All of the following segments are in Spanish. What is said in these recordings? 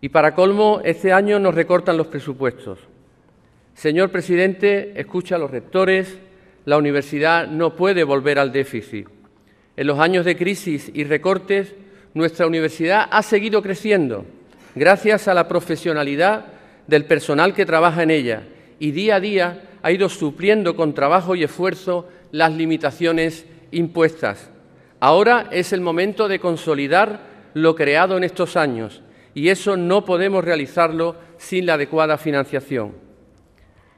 Y para colmo, este año nos recortan los presupuestos. Señor presidente, escucha a los rectores, la universidad no puede volver al déficit. En los años de crisis y recortes, nuestra universidad ha seguido creciendo gracias a la profesionalidad del personal que trabaja en ella y día a día ha ido supliendo con trabajo y esfuerzo las limitaciones impuestas. Ahora es el momento de consolidar lo creado en estos años y eso no podemos realizarlo sin la adecuada financiación.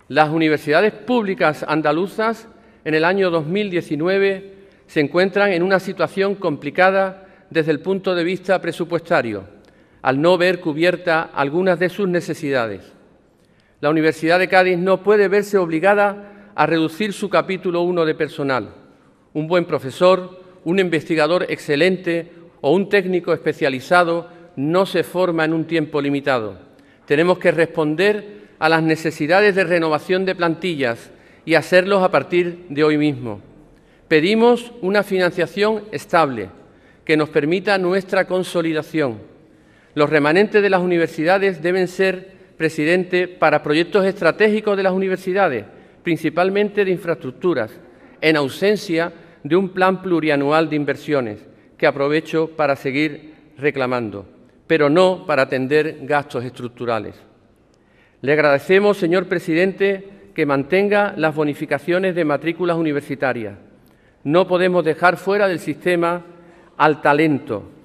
Las universidades públicas andaluzas en el año 2019 se encuentran en una situación complicada desde el punto de vista presupuestario, al no ver cubierta algunas de sus necesidades. La Universidad de Cádiz no puede verse obligada a reducir su capítulo 1 de personal. Un buen profesor, un investigador excelente o un técnico especializado no se forma en un tiempo limitado. Tenemos que responder a las necesidades de renovación de plantillas y hacerlos a partir de hoy mismo. Pedimos una financiación estable que nos permita nuestra consolidación. Los remanentes de las universidades deben ser, presidente, para proyectos estratégicos de las universidades, principalmente de infraestructuras, en ausencia de un plan plurianual de inversiones, que aprovecho para seguir reclamando pero no para atender gastos estructurales. Le agradecemos, señor presidente, que mantenga las bonificaciones de matrículas universitarias. No podemos dejar fuera del sistema al talento,